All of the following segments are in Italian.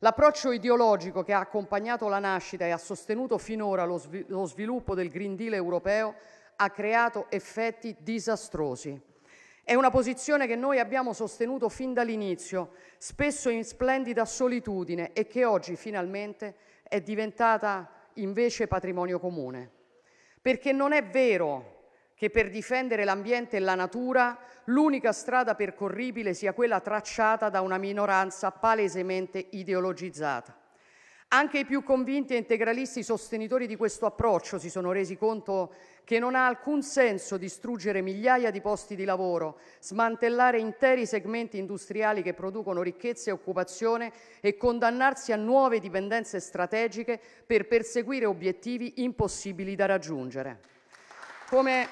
L'approccio ideologico che ha accompagnato la nascita e ha sostenuto finora lo, svi- lo sviluppo del Green Deal europeo ha creato effetti disastrosi. È una posizione che noi abbiamo sostenuto fin dall'inizio, spesso in splendida solitudine e che oggi finalmente è diventata invece patrimonio comune. Perché non è vero che per difendere l'ambiente e la natura l'unica strada percorribile sia quella tracciata da una minoranza palesemente ideologizzata. Anche i più convinti e integralisti sostenitori di questo approccio si sono resi conto che non ha alcun senso distruggere migliaia di posti di lavoro, smantellare interi segmenti industriali che producono ricchezza e occupazione e condannarsi a nuove dipendenze strategiche per perseguire obiettivi impossibili da raggiungere. Come...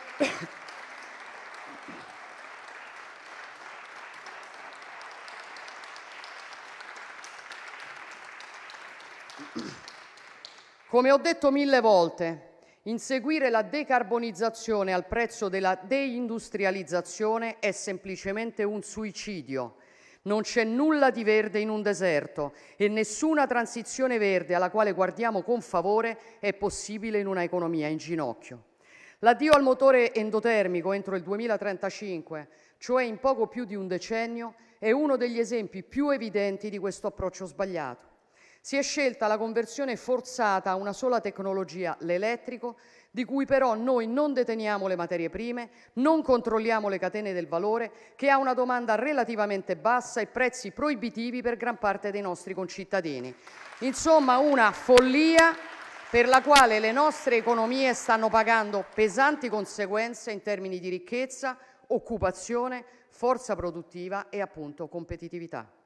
Come ho detto mille volte, inseguire la decarbonizzazione al prezzo della deindustrializzazione è semplicemente un suicidio. Non c'è nulla di verde in un deserto e nessuna transizione verde alla quale guardiamo con favore è possibile in una economia in ginocchio. L'addio al motore endotermico entro il 2035, cioè in poco più di un decennio, è uno degli esempi più evidenti di questo approccio sbagliato. Si è scelta la conversione forzata a una sola tecnologia, l'elettrico, di cui però noi non deteniamo le materie prime, non controlliamo le catene del valore, che ha una domanda relativamente bassa e prezzi proibitivi per gran parte dei nostri concittadini. Insomma, una follia per la quale le nostre economie stanno pagando pesanti conseguenze in termini di ricchezza, occupazione, forza produttiva e appunto competitività.